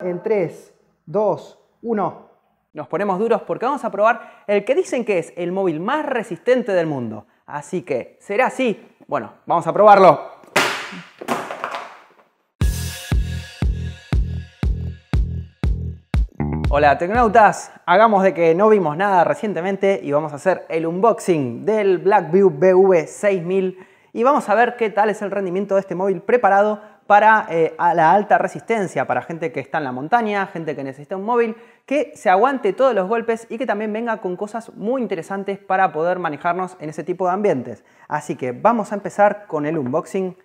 En 3, 2, 1. Nos ponemos duros porque vamos a probar el que dicen que es el móvil más resistente del mundo. Así que, ¿será así? Bueno, vamos a probarlo. Hola tecnautas, hagamos de que no vimos nada recientemente y vamos a hacer el unboxing del Blackview BV6000 y vamos a ver qué tal es el rendimiento de este móvil preparado para eh, la alta resistencia, para gente que está en la montaña, gente que necesita un móvil, que se aguante todos los golpes y que también venga con cosas muy interesantes para poder manejarnos en ese tipo de ambientes. Así que vamos a empezar con el unboxing.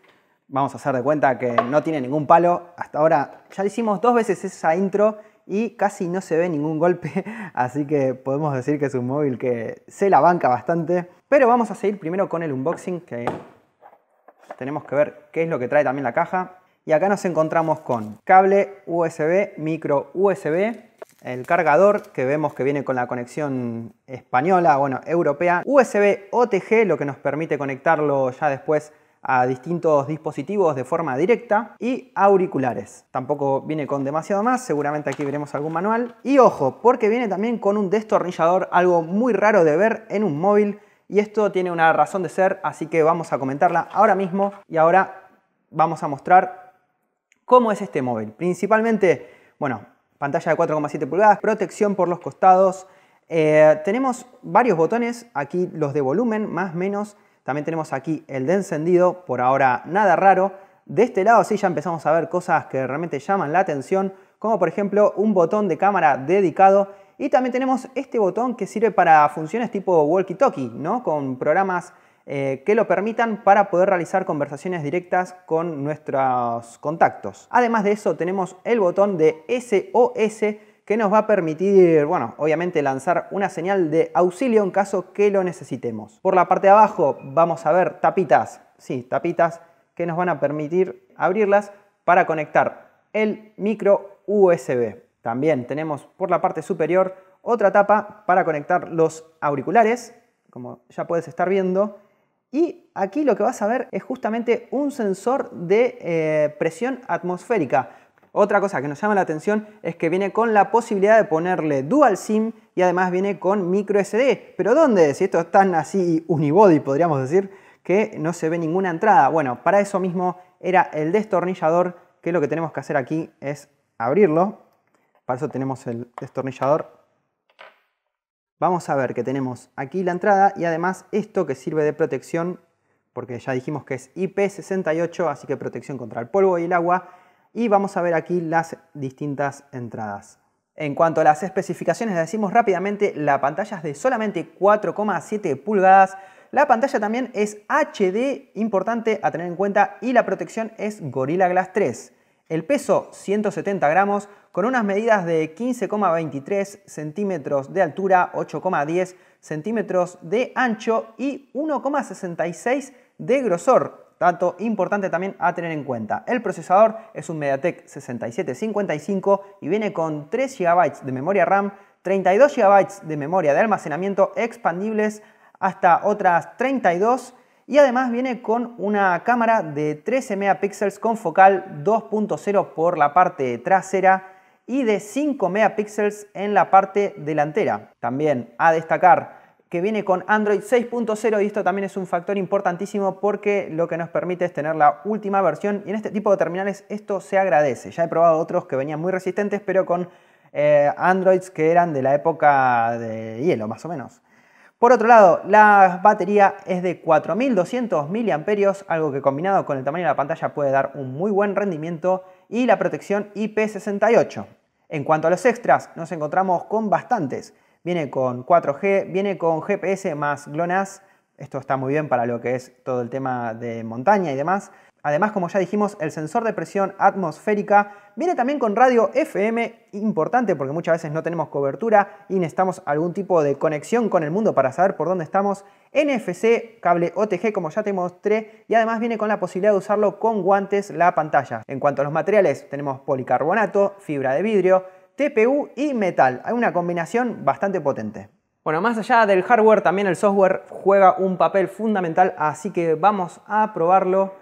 Vamos a hacer de cuenta que no tiene ningún palo. Hasta ahora ya hicimos dos veces esa intro y casi no se ve ningún golpe, así que podemos decir que es un móvil que se la banca bastante. Pero vamos a seguir primero con el unboxing que tenemos que ver qué es lo que trae también la caja. Y acá nos encontramos con cable USB, micro USB, el cargador que vemos que viene con la conexión española, bueno, europea, USB OTG, lo que nos permite conectarlo ya después a distintos dispositivos de forma directa y auriculares. Tampoco viene con demasiado más, seguramente aquí veremos algún manual. Y ojo, porque viene también con un destornillador, algo muy raro de ver en un móvil y esto tiene una razón de ser, así que vamos a comentarla ahora mismo y ahora vamos a mostrar cómo es este móvil. Principalmente, bueno, pantalla de 4,7 pulgadas, protección por los costados. Eh, tenemos varios botones, aquí los de volumen, más menos. También tenemos aquí el de encendido, por ahora nada raro. De este lado sí ya empezamos a ver cosas que realmente llaman la atención, como por ejemplo un botón de cámara dedicado y también tenemos este botón que sirve para funciones tipo walkie-talkie, ¿no? Con programas eh, que lo permitan para poder realizar conversaciones directas con nuestros contactos. Además de eso, tenemos el botón de SOS que nos va a permitir, bueno, obviamente lanzar una señal de auxilio en caso que lo necesitemos. Por la parte de abajo vamos a ver tapitas, sí, tapitas que nos van a permitir abrirlas para conectar el micro USB. También tenemos por la parte superior otra tapa para conectar los auriculares, como ya puedes estar viendo. Y aquí lo que vas a ver es justamente un sensor de eh, presión atmosférica. Otra cosa que nos llama la atención es que viene con la posibilidad de ponerle dual SIM y además viene con micro SD. Pero ¿dónde? Si esto es tan así unibody, podríamos decir, que no se ve ninguna entrada. Bueno, para eso mismo era el destornillador, que lo que tenemos que hacer aquí es abrirlo para eso tenemos el destornillador. Vamos a ver que tenemos aquí la entrada y además esto que sirve de protección, porque ya dijimos que es IP68, así que protección contra el polvo y el agua. Y vamos a ver aquí las distintas entradas. En cuanto a las especificaciones, decimos rápidamente, la pantalla es de solamente 4,7 pulgadas, la pantalla también es HD, importante a tener en cuenta, y la protección es Gorilla Glass 3. El peso 170 gramos con unas medidas de 15,23 centímetros de altura, 8,10 centímetros de ancho y 1,66 de grosor. Dato importante también a tener en cuenta. El procesador es un MediaTek 6755 y viene con 3 GB de memoria RAM, 32 GB de memoria de almacenamiento expandibles hasta otras 32 y además viene con una cámara de 13 megapíxeles con focal 2.0 por la parte trasera y de 5 megapíxeles en la parte delantera. También a destacar que viene con Android 6.0 y esto también es un factor importantísimo porque lo que nos permite es tener la última versión y en este tipo de terminales esto se agradece. Ya he probado otros que venían muy resistentes pero con eh, Androids que eran de la época de hielo más o menos. Por otro lado, la batería es de 4200 mAh, algo que combinado con el tamaño de la pantalla puede dar un muy buen rendimiento y la protección IP68. En cuanto a los extras, nos encontramos con bastantes. Viene con 4G, viene con GPS más GLONASS, esto está muy bien para lo que es todo el tema de montaña y demás. Además, como ya dijimos, el sensor de presión atmosférica viene también con radio FM, importante porque muchas veces no tenemos cobertura y necesitamos algún tipo de conexión con el mundo para saber por dónde estamos. NFC, cable OTG como ya te mostré y además viene con la posibilidad de usarlo con guantes la pantalla. En cuanto a los materiales, tenemos policarbonato, fibra de vidrio, TPU y metal. Hay una combinación bastante potente. Bueno, más allá del hardware, también el software juega un papel fundamental, así que vamos a probarlo.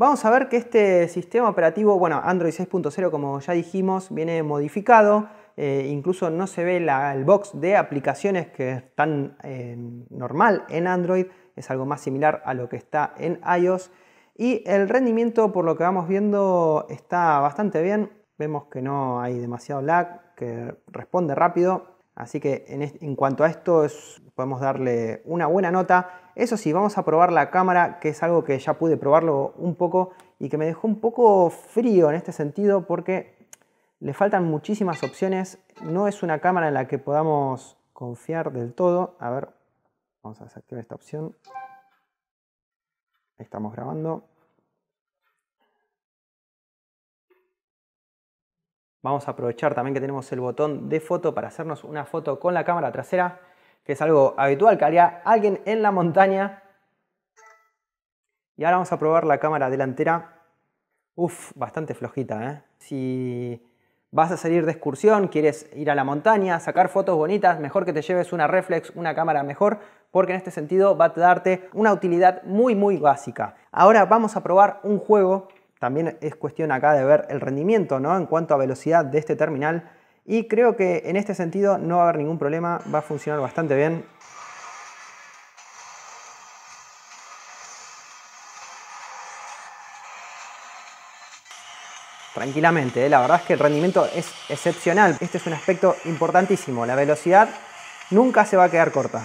Vamos a ver que este sistema operativo, bueno, Android 6.0 como ya dijimos, viene modificado, eh, incluso no se ve el box de aplicaciones que están tan eh, normal en Android, es algo más similar a lo que está en iOS. Y el rendimiento, por lo que vamos viendo, está bastante bien. Vemos que no hay demasiado lag, que responde rápido. Así que en, cuanto a esto, podemos darle una buena nota. Eso sí, vamos a probar la cámara, que es algo que ya pude probarlo un poco y que me dejó un poco frío en este sentido porque le faltan muchísimas opciones. No es una cámara en la que podamos confiar del todo. A ver, vamos a desactivar esta opción. Estamos grabando. Vamos a aprovechar también que tenemos el botón de foto para hacernos una foto con la cámara trasera que es algo habitual que haría alguien en la montaña. Y ahora vamos a probar la cámara delantera. Uf, bastante flojita, ¿eh? Si vas a salir de excursión, quieres ir a la montaña, sacar fotos bonitas, mejor que te lleves una reflex, una cámara mejor, porque en este sentido va a darte una utilidad muy muy básica. Ahora vamos a probar un juego, también es cuestión acá de ver el rendimiento, ¿no? En cuanto a velocidad de este terminal, y creo que en este sentido no va a haber ningún problema, va a funcionar bastante bien. Tranquilamente, ¿eh? la verdad es que el rendimiento es excepcional. Este es un aspecto importantísimo. La velocidad nunca se va a quedar corta.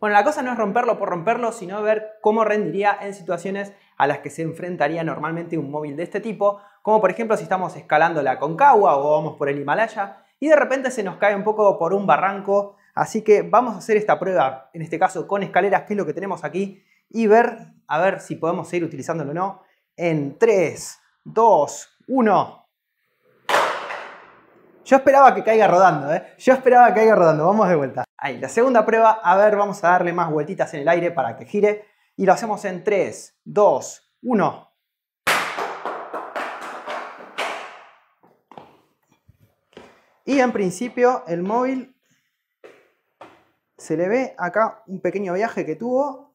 Bueno, la cosa no es romperlo por romperlo, sino ver cómo rendiría en situaciones a las que se enfrentaría normalmente un móvil de este tipo, como por ejemplo si estamos escalando la Concagua o vamos por el Himalaya, y de repente se nos cae un poco por un barranco. Así que vamos a hacer esta prueba, en este caso con escaleras, que es lo que tenemos aquí, y ver, a ver si podemos seguir utilizándolo o no. En 3, 2, 1. Yo esperaba que caiga rodando, ¿eh? Yo esperaba que caiga rodando. Vamos de vuelta. Ahí, la segunda prueba, a ver, vamos a darle más vueltitas en el aire para que gire. Y lo hacemos en 3, 2, 1. Y en principio el móvil se le ve acá un pequeño viaje que tuvo,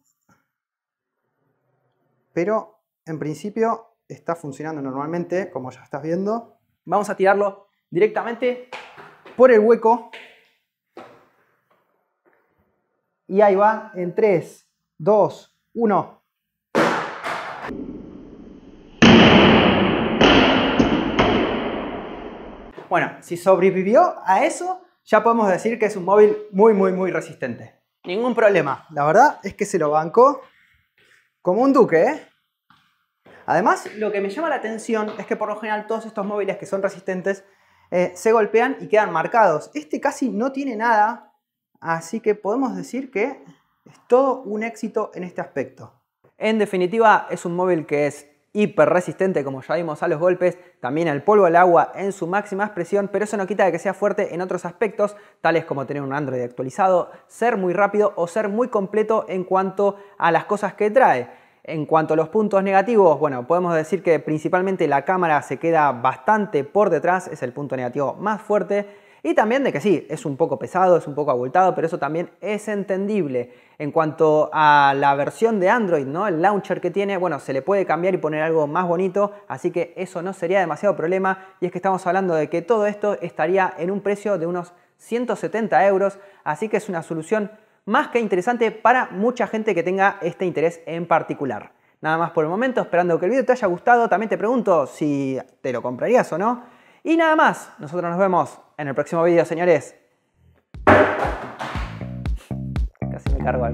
pero en principio está funcionando normalmente, como ya estás viendo. Vamos a tirarlo directamente por el hueco. Y ahí va, en 3, 2, 1. Bueno, si sobrevivió a eso, ya podemos decir que es un móvil muy, muy, muy resistente. Ningún problema. La verdad es que se lo bancó como un duque, ¿eh? Además, lo que me llama la atención es que por lo general todos estos móviles que son resistentes eh, se golpean y quedan marcados. Este casi no tiene nada, así que podemos decir que es todo un éxito en este aspecto. En definitiva, es un móvil que es hiperresistente, como ya vimos, a los golpes, también al polvo al agua en su máxima expresión, pero eso no quita de que sea fuerte en otros aspectos, tales como tener un Android actualizado, ser muy rápido o ser muy completo en cuanto a las cosas que trae. En cuanto a los puntos negativos, bueno, podemos decir que principalmente la cámara se queda bastante por detrás, es el punto negativo más fuerte y también de que sí, es un poco pesado, es un poco abultado, pero eso también es entendible. En cuanto a la versión de Android, ¿no? El launcher que tiene, bueno, se le puede cambiar y poner algo más bonito, así que eso no sería demasiado problema. Y es que estamos hablando de que todo esto estaría en un precio de unos 170 euros, así que es una solución más que interesante para mucha gente que tenga este interés en particular. Nada más por el momento, esperando que el video te haya gustado. También te pregunto si te lo comprarías o no. Y nada más, nosotros nos vemos en el próximo video, señores. Casi me cargo